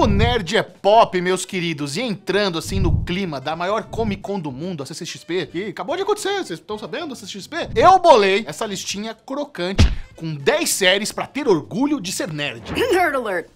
O nerd é pop, meus queridos, e entrando assim no clima da maior Comic Con do mundo, a CCXP, que acabou de acontecer, vocês estão sabendo, a CCXP, eu bolei essa listinha crocante com 10 séries para ter orgulho de ser nerd. Nerd alert.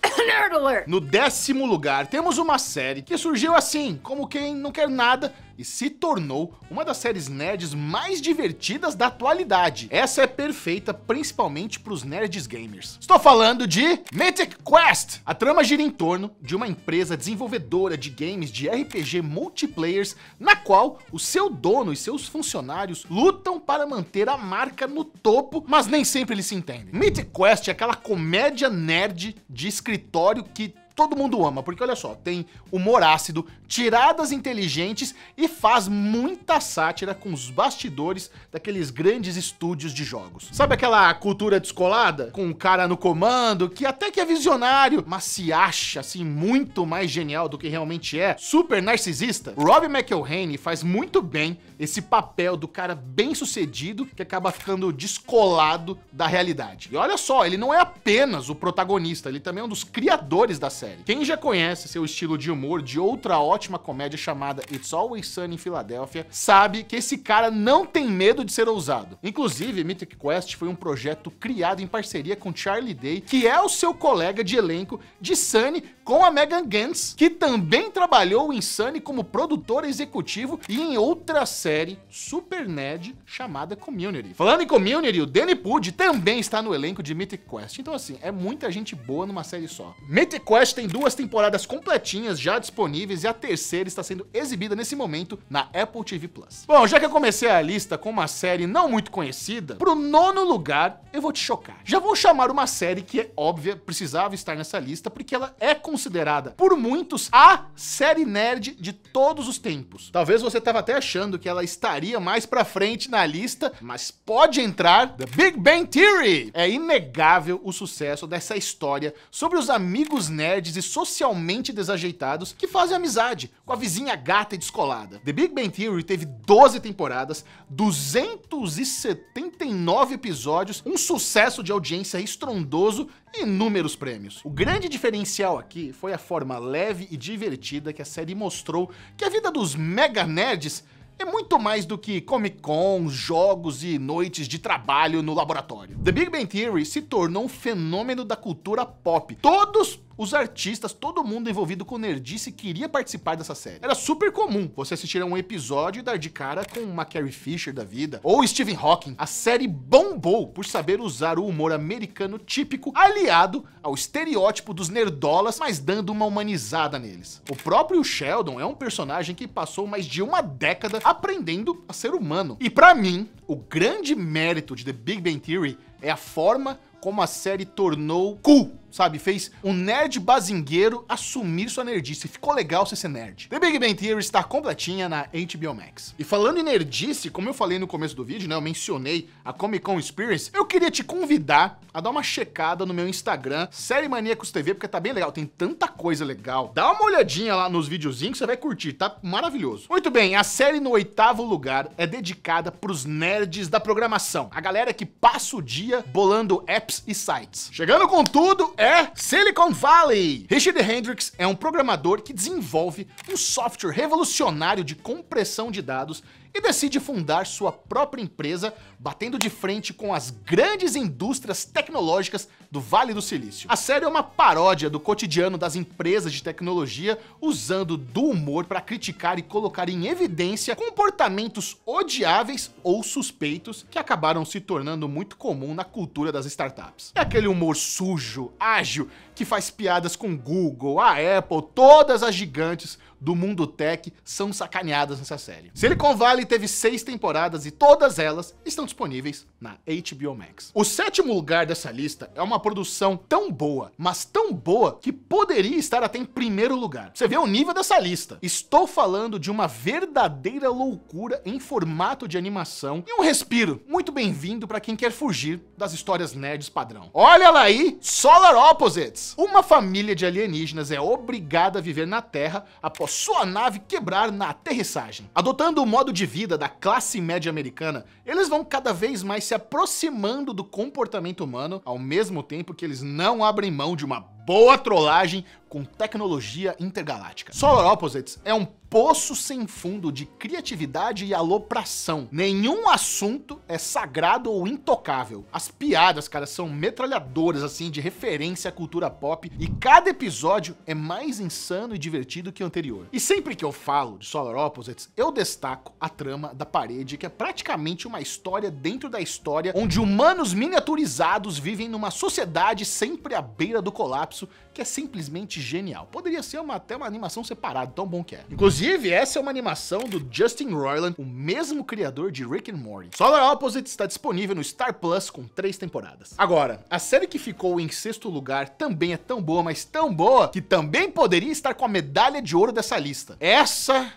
Nerd alert. No décimo lugar, temos uma série que surgiu assim, como quem não quer nada, e se tornou uma das séries nerds mais divertidas da atualidade. Essa é perfeita principalmente para os nerds gamers. Estou falando de Mythic Quest. A trama gira em torno de uma empresa desenvolvedora de games de RPG multiplayers na qual o seu dono e seus funcionários lutam para manter a marca no topo, mas nem sempre eles se entendem. Mythic Quest é aquela comédia nerd de escritório que todo mundo ama, porque olha só, tem humor ácido, tiradas inteligentes e faz muita sátira com os bastidores daqueles grandes estúdios de jogos. Sabe aquela cultura descolada? Com o um cara no comando, que até que é visionário, mas se acha assim muito mais genial do que realmente é, super narcisista? Rob McElhenney faz muito bem esse papel do cara bem sucedido que acaba ficando descolado da realidade. E olha só, ele não é apenas o protagonista, ele também é um dos criadores da série série. Quem já conhece seu estilo de humor de outra ótima comédia chamada It's Always Sunny em Filadélfia, sabe que esse cara não tem medo de ser ousado. Inclusive, Mythic Quest foi um projeto criado em parceria com Charlie Day, que é o seu colega de elenco de Sunny com a Megan Gantz, que também trabalhou em Sunny como produtor executivo e em outra série super nerd chamada Community. Falando em Community, o Danny Pudi também está no elenco de Mythic Quest. Então assim, é muita gente boa numa série só. Mythic Quest tem duas temporadas completinhas já disponíveis e a terceira está sendo exibida nesse momento na Apple TV Plus. Bom, já que eu comecei a lista com uma série não muito conhecida, pro nono lugar eu vou te chocar. Já vou chamar uma série que é óbvia, precisava estar nessa lista, porque ela é considerada por muitos a série nerd de todos os tempos. Talvez você tava até achando que ela estaria mais pra frente na lista, mas pode entrar The Big Bang Theory. É inegável o sucesso dessa história sobre os amigos nerds rebeldes e socialmente desajeitados que fazem amizade com a vizinha gata e descolada. The Big Bang Theory teve 12 temporadas, 279 episódios, um sucesso de audiência estrondoso e inúmeros prêmios. O grande diferencial aqui foi a forma leve e divertida que a série mostrou que a vida dos mega nerds é muito mais do que Comic Cons, jogos e noites de trabalho no laboratório. The Big Bang Theory se tornou um fenômeno da cultura pop. Todos os artistas, todo mundo envolvido com nerdice queria participar dessa série. Era super comum você assistir a um episódio e dar de cara com uma Carrie Fisher da vida, ou Stephen Hawking. A série bombou por saber usar o humor americano típico, aliado ao estereótipo dos nerdolas, mas dando uma humanizada neles. O próprio Sheldon é um personagem que passou mais de uma década aprendendo a ser humano. E para mim, o grande mérito de The Big Bang Theory é a forma como a série tornou cool, sabe? Fez um nerd bazingueiro assumir sua nerdice. Ficou legal você ser nerd. The Big Bang Theory está completinha na HBO Max. E falando em nerdice, como eu falei no começo do vídeo, né? Eu mencionei a Comic Con Experience. Eu queria te convidar a dar uma checada no meu Instagram, Série Maníacos TV, porque tá bem legal. Tem tanta coisa legal. Dá uma olhadinha lá nos videozinhos que você vai curtir. Tá maravilhoso. Muito bem, a série no oitavo lugar é dedicada pros nerds da programação. A galera que passa o dia bolando apps apps e sites. Chegando com tudo é Silicon Valley. Richard Hendricks é um programador que desenvolve um software revolucionário de compressão de dados e decide fundar sua própria empresa, batendo de frente com as grandes indústrias tecnológicas do Vale do Silício. A série é uma paródia do cotidiano das empresas de tecnologia, usando do humor para criticar e colocar em evidência comportamentos odiáveis ou suspeitos que acabaram se tornando muito comum na cultura das startups. É aquele humor sujo, ágil, que faz piadas com Google, a Apple, todas as gigantes do mundo tech são sacaneadas nessa série. Silicon Valley teve seis temporadas e todas elas estão disponíveis na HBO Max. O sétimo lugar dessa lista é uma produção tão boa, mas tão boa, que poderia estar até em primeiro lugar. Você vê o nível dessa lista. Estou falando de uma verdadeira loucura em formato de animação e um respiro muito bem-vindo para quem quer fugir das histórias nerds padrão. Olha lá aí, Solar Opposites! Uma família de alienígenas é obrigada a viver na Terra após sua nave quebrar na aterrissagem. Adotando o modo de vida da classe média americana, eles vão cada vez mais se aproximando do comportamento humano, ao mesmo tempo que eles não abrem mão de uma boa trollagem com tecnologia intergaláctica. Solar Opposites é um poço sem fundo de criatividade e alopração. Nenhum assunto é sagrado ou intocável. As piadas, cara, são metralhadoras assim de referência à cultura pop e cada episódio é mais insano e divertido que o anterior. E sempre que eu falo de Solar Opposites, eu destaco a trama da parede, que é praticamente uma história dentro da história onde humanos miniaturizados vivem numa sociedade sempre à beira do colapso universo que é simplesmente genial. Poderia ser uma, até uma animação separada, tão bom que é. Inclusive, essa é uma animação do Justin Roiland, o mesmo criador de Rick and Morty. Solar Opposite está disponível no Star Plus com três temporadas. Agora, a série que ficou em sexto lugar também é tão boa, mas tão boa, que também poderia estar com a medalha de ouro dessa lista. Essa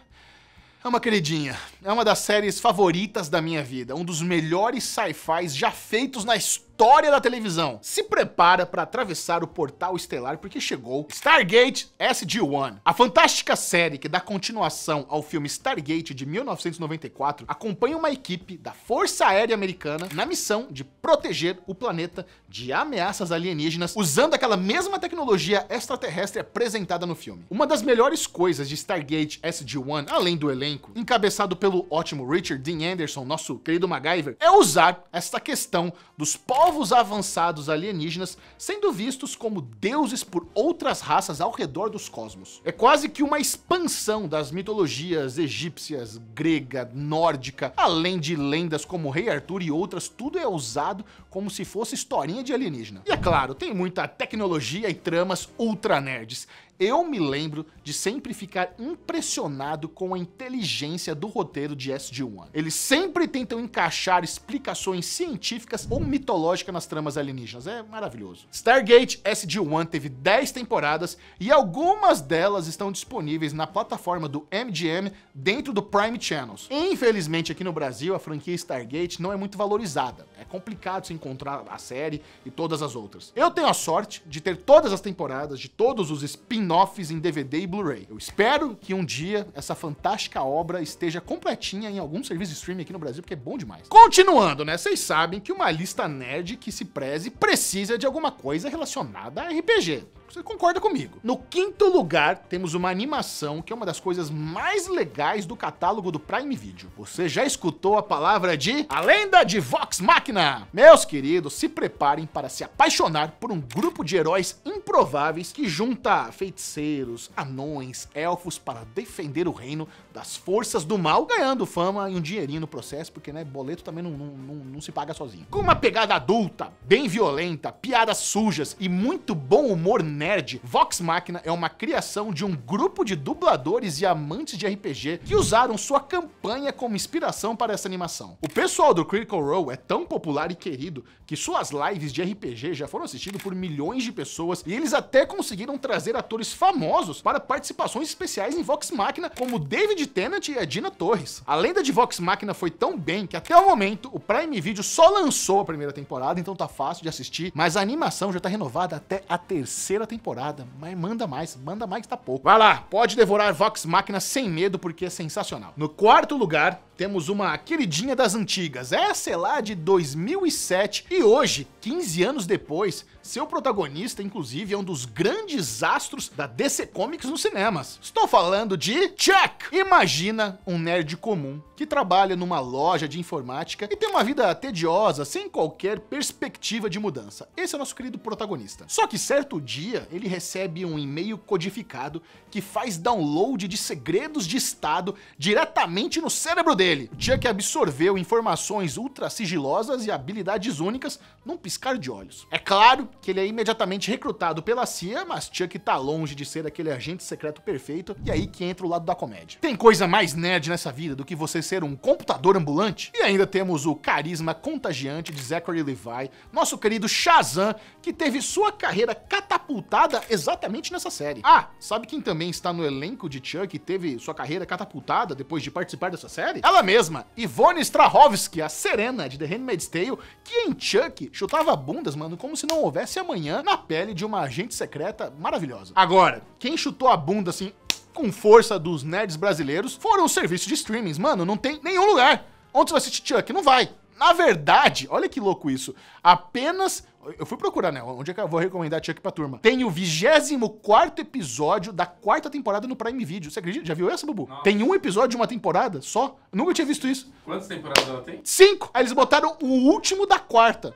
é uma queridinha. É uma das séries favoritas da minha vida. Um dos melhores sci-fis já feitos na história história da televisão. Se prepara para atravessar o portal estelar porque chegou Stargate SG-1. A fantástica série que dá continuação ao filme Stargate de 1994 acompanha uma equipe da Força Aérea Americana na missão de proteger o planeta de ameaças alienígenas usando aquela mesma tecnologia extraterrestre apresentada no filme. Uma das melhores coisas de Stargate SG-1, além do elenco, encabeçado pelo ótimo Richard Dean Anderson, nosso querido MacGyver, é usar esta questão dos povos povos avançados alienígenas sendo vistos como deuses por outras raças ao redor dos cosmos. É quase que uma expansão das mitologias egípcias, grega, nórdica, além de lendas como Rei Arthur e outras, tudo é usado como se fosse historinha de alienígena. E é claro, tem muita tecnologia e tramas ultra nerds. Eu me lembro de sempre ficar impressionado com a inteligência do roteiro de SG-1. Eles sempre tentam encaixar explicações científicas ou mitológicas nas tramas alienígenas. É maravilhoso. Stargate SG-1 teve 10 temporadas e algumas delas estão disponíveis na plataforma do MGM dentro do Prime Channels. Infelizmente, aqui no Brasil, a franquia Stargate não é muito valorizada. É complicado se encontrar a série e todas as outras. Eu tenho a sorte de ter todas as temporadas de todos os spin-offs em DVD e Blu-ray. Eu espero que um dia essa fantástica obra esteja completinha em algum serviço de streaming aqui no Brasil, porque é bom demais. Continuando, né? Vocês sabem que uma lista nerd que se preze precisa de alguma coisa relacionada a RPG. Você concorda comigo? No quinto lugar, temos uma animação que é uma das coisas mais legais do catálogo do Prime Video. Você já escutou a palavra de A Lenda de Vox Machina? Meus queridos, se preparem para se apaixonar por um grupo de heróis improváveis que junta feiticeiros, anões, elfos para defender o reino das forças do mal, ganhando fama e um dinheirinho no processo, porque né, boleto também não, não, não, não se paga sozinho. Com uma pegada adulta, bem violenta, piadas sujas e muito bom humor nerd, Vox Machina é uma criação de um grupo de dubladores e amantes de RPG que usaram sua campanha como inspiração para essa animação. O pessoal do Critical Role é tão popular e querido que suas lives de RPG já foram assistidas por milhões de pessoas e eles até conseguiram trazer atores famosos para participações especiais em Vox Machina, como David Tennant e a Dina Torres. A lenda de Vox Machina foi tão bem que até o momento o Prime Video só lançou a primeira temporada, então tá fácil de assistir, mas a animação já tá renovada até a terceira temporada, mas manda mais, manda mais tá pouco. Vai lá, pode devorar Vox Máquina sem medo porque é sensacional. No quarto lugar, temos uma queridinha das antigas, essa é lá de 2007 e hoje, 15 anos depois, seu protagonista inclusive é um dos grandes astros da DC Comics nos cinemas. Estou falando de Chuck! Imagina um nerd comum que trabalha numa loja de informática e tem uma vida tediosa, sem qualquer perspectiva de mudança. Esse é o nosso querido protagonista. Só que certo dia ele recebe um e-mail codificado que faz download de segredos de estado diretamente no cérebro dele dele. Chuck absorveu informações ultra sigilosas e habilidades únicas num piscar de olhos. É claro que ele é imediatamente recrutado pela CIA, mas Chuck tá longe de ser aquele agente secreto perfeito, e é aí que entra o lado da comédia. Tem coisa mais nerd nessa vida do que você ser um computador ambulante? E ainda temos o carisma contagiante de Zachary Levi, nosso querido Shazam, que teve sua carreira catapultada exatamente nessa série. Ah, sabe quem também está no elenco de Chuck e teve sua carreira catapultada depois de participar dessa série? Ela a mesma, Ivone Strahovski, a Serena de The Handmaid's Tale, que em Chuck chutava bundas, mano, como se não houvesse amanhã na pele de uma agente secreta maravilhosa. Agora, quem chutou a bunda assim com força dos nerds brasileiros foram os serviços de streamings, mano, não tem nenhum lugar. Onde você vai assistir Chuck? Não vai. Na verdade, olha que louco isso. Apenas. Eu fui procurar, né? Onde é que eu vou recomendar a tia pra turma? Tem o 24 episódio da quarta temporada no Prime Video. Você acredita? Já viu essa, Bubu? Tem um episódio de uma temporada só? Eu nunca tinha visto isso. Quantas temporadas ela tem? Cinco! Aí eles botaram o último da quarta.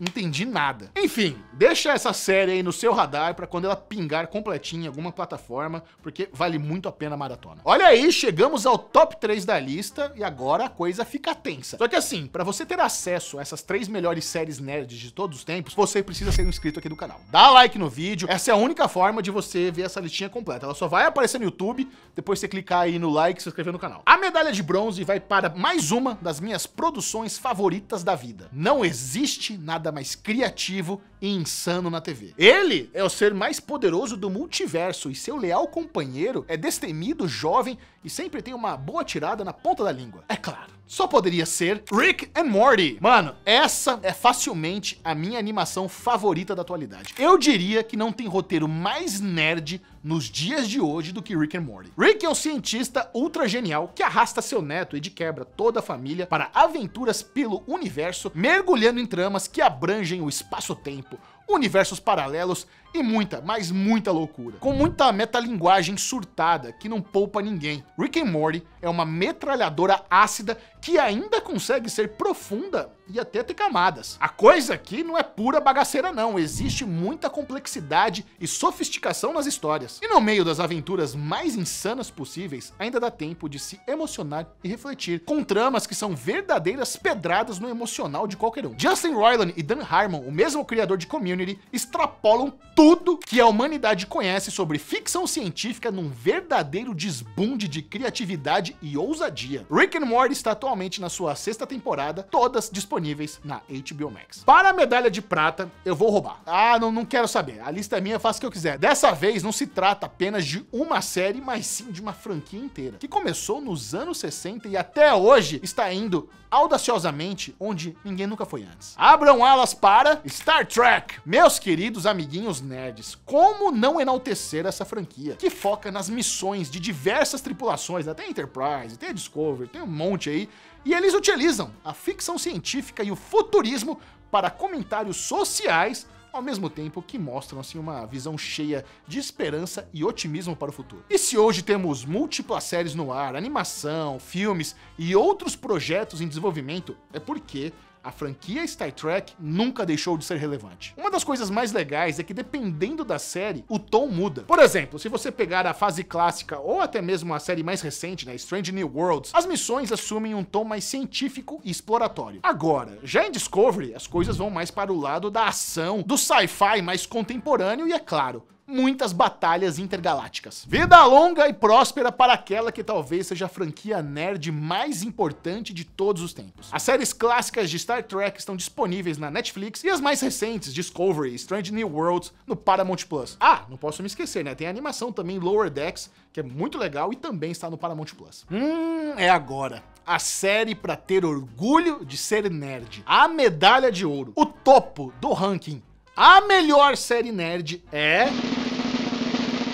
entendi nada. Enfim, Deixa essa série aí no seu radar para quando ela pingar completinha em alguma plataforma, porque vale muito a pena a maratona. Olha aí, chegamos ao top 3 da lista e agora a coisa fica tensa. Só que assim, para você ter acesso a essas três melhores séries nerds de todos os tempos, você precisa ser um inscrito aqui do canal. Dá like no vídeo, essa é a única forma de você ver essa listinha completa. Ela só vai aparecer no YouTube, depois você clicar aí no like e se inscrever no canal. A medalha de bronze vai para mais uma das minhas produções favoritas da vida. Não existe nada mais criativo e insano na TV. Ele é o ser mais poderoso do multiverso e seu leal companheiro é destemido, jovem e sempre tem uma boa tirada na ponta da língua. É claro. Só poderia ser Rick and Morty. Mano, essa é facilmente a minha animação favorita da atualidade. Eu diria que não tem roteiro mais nerd nos dias de hoje do que Rick and Morty. Rick é um cientista ultra genial que arrasta seu neto e de quebra toda a família para aventuras pelo universo, mergulhando em tramas que abrangem o espaço-tempo, universos paralelos e muita, mas muita loucura, com muita metalinguagem surtada que não poupa ninguém. Rick and Morty é uma metralhadora ácida que ainda consegue ser profunda e até ter camadas. A coisa aqui não é pura bagaceira não, existe muita complexidade e sofisticação nas histórias. E no meio das aventuras mais insanas possíveis, ainda dá tempo de se emocionar e refletir, com tramas que são verdadeiras pedradas no emocional de qualquer um. Justin Roiland e Dan Harmon, o mesmo criador de Community, extrapolam tudo que a humanidade conhece sobre ficção científica num verdadeiro desbunde de criatividade e ousadia. Rick and Morty está atualmente na sua sexta temporada, todas disponíveis na HBO Max. Para a medalha de prata, eu vou roubar. Ah, não, não quero saber. A lista é minha, faço o que eu quiser. Dessa vez, não se trata apenas de uma série, mas sim de uma franquia inteira, que começou nos anos 60 e até hoje está indo audaciosamente onde ninguém nunca foi antes. Abram alas para Star Trek. Meus queridos amiguinhos nerds. Como não enaltecer essa franquia, que foca nas missões de diversas tripulações, até né? tem a Enterprise, tem a Discovery, tem um monte aí, e eles utilizam a ficção científica e o futurismo para comentários sociais ao mesmo tempo que mostram assim uma visão cheia de esperança e otimismo para o futuro. E se hoje temos múltiplas séries no ar, animação, filmes e outros projetos em desenvolvimento, é porque a franquia Star Trek nunca deixou de ser relevante. Uma das coisas mais legais é que, dependendo da série, o tom muda. Por exemplo, se você pegar a fase clássica ou até mesmo a série mais recente, né, Strange New Worlds, as missões assumem um tom mais científico e exploratório. Agora, já em Discovery, as coisas vão mais para o lado da ação, do sci-fi mais contemporâneo e, é claro, muitas batalhas intergalácticas. Vida longa e próspera para aquela que talvez seja a franquia nerd mais importante de todos os tempos. As séries clássicas de Star Trek estão disponíveis na Netflix e as mais recentes, Discovery e Strange New Worlds, no Paramount Plus. Ah, não posso me esquecer, né? Tem a animação também Lower Decks, que é muito legal e também está no Paramount Plus. Hum, é agora. A série para ter orgulho de ser nerd. A medalha de ouro. O topo do ranking. A melhor série nerd é.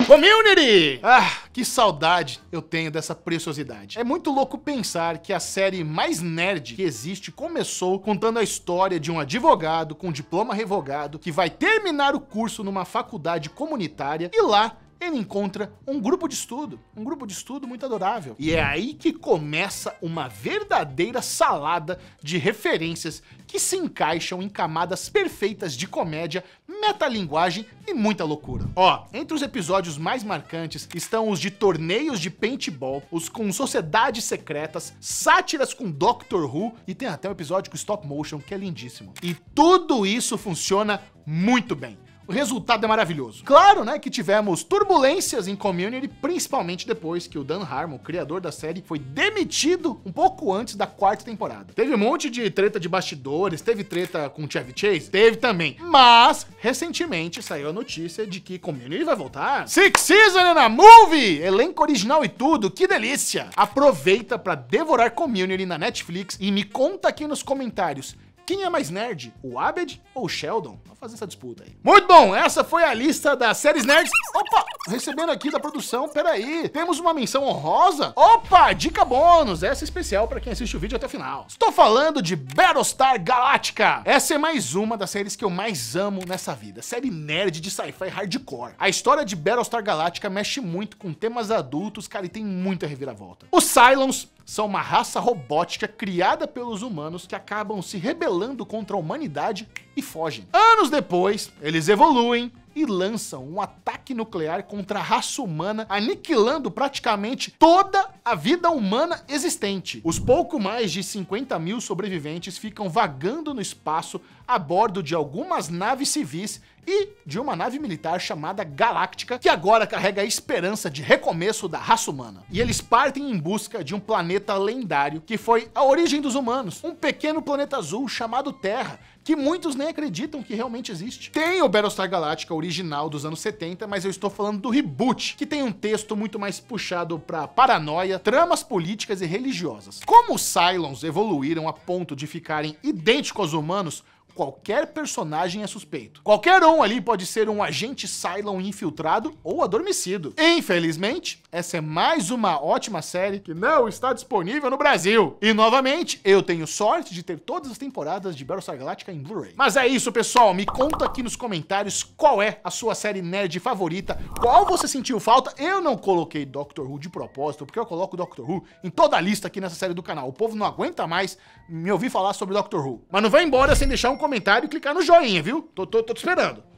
Community! Ah, que saudade eu tenho dessa preciosidade. É muito louco pensar que a série mais nerd que existe começou contando a história de um advogado com diploma revogado que vai terminar o curso numa faculdade comunitária e lá ele encontra um grupo de estudo, um grupo de estudo muito adorável. E é aí que começa uma verdadeira salada de referências que se encaixam em camadas perfeitas de comédia, metalinguagem e muita loucura. Ó, entre os episódios mais marcantes estão os de torneios de paintball, os com sociedades secretas, sátiras com Doctor Who e tem até um episódio com stop motion que é lindíssimo. E tudo isso funciona muito bem o resultado é maravilhoso. Claro, né, que tivemos turbulências em Community, principalmente depois que o Dan Harmon, criador da série, foi demitido um pouco antes da quarta temporada. Teve um monte de treta de bastidores, teve treta com o Chevy Chase, teve também. Mas, recentemente saiu a notícia de que Community vai voltar. Six Seasons in a Movie! Elenco original e tudo, que delícia! Aproveita para devorar Community na Netflix e me conta aqui nos comentários quem é mais nerd, o Abed ou o Sheldon? Vamos fazer essa disputa aí. Muito bom, essa foi a lista das séries nerds. Opa, recebendo aqui da produção, peraí, temos uma menção honrosa? Opa, dica bônus, essa é especial para quem assiste o vídeo até o final. Estou falando de Battlestar Galactica. Essa é mais uma das séries que eu mais amo nessa vida, série nerd de sci-fi hardcore. A história de Battlestar Galactica mexe muito com temas adultos, cara, e tem muita reviravolta. Os Cylons são uma raça robótica criada pelos humanos que acabam se rebelando contra a humanidade e fogem. Anos depois, eles evoluem e lançam um ataque nuclear contra a raça humana, aniquilando praticamente toda a vida humana existente. Os pouco mais de 50 mil sobreviventes ficam vagando no espaço a bordo de algumas naves civis e de uma nave militar chamada Galáctica, que agora carrega a esperança de recomeço da raça humana. E eles partem em busca de um planeta lendário que foi a origem dos humanos, um pequeno planeta azul chamado Terra, que muitos nem acreditam que realmente existe. Tem o Battlestar Galáctica original dos anos 70, mas eu estou falando do reboot, que tem um texto muito mais puxado para paranoia, tramas políticas e religiosas. Como os Cylons evoluíram a ponto de ficarem idênticos aos humanos, qualquer personagem é suspeito. Qualquer um ali pode ser um agente Cylon infiltrado ou adormecido. Infelizmente, essa é mais uma ótima série que não está disponível no Brasil. E novamente, eu tenho sorte de ter todas as temporadas de Battlestar Galactica em Blu-ray. Mas é isso, pessoal. Me conta aqui nos comentários qual é a sua série nerd favorita, qual você sentiu falta. Eu não coloquei Doctor Who de propósito, porque eu coloco Doctor Who em toda a lista aqui nessa série do canal. O povo não aguenta mais me ouvir falar sobre Doctor Who. Mas não vai embora sem deixar um comentário e clicar no joinha, viu? Tô, tô, tô te esperando.